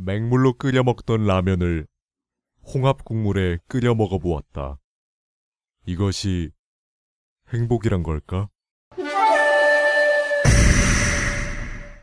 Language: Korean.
맹물로 끓여 먹던 라면을 홍합 국물에 끓여 먹어 보았다. 이것이 행복이란 걸까?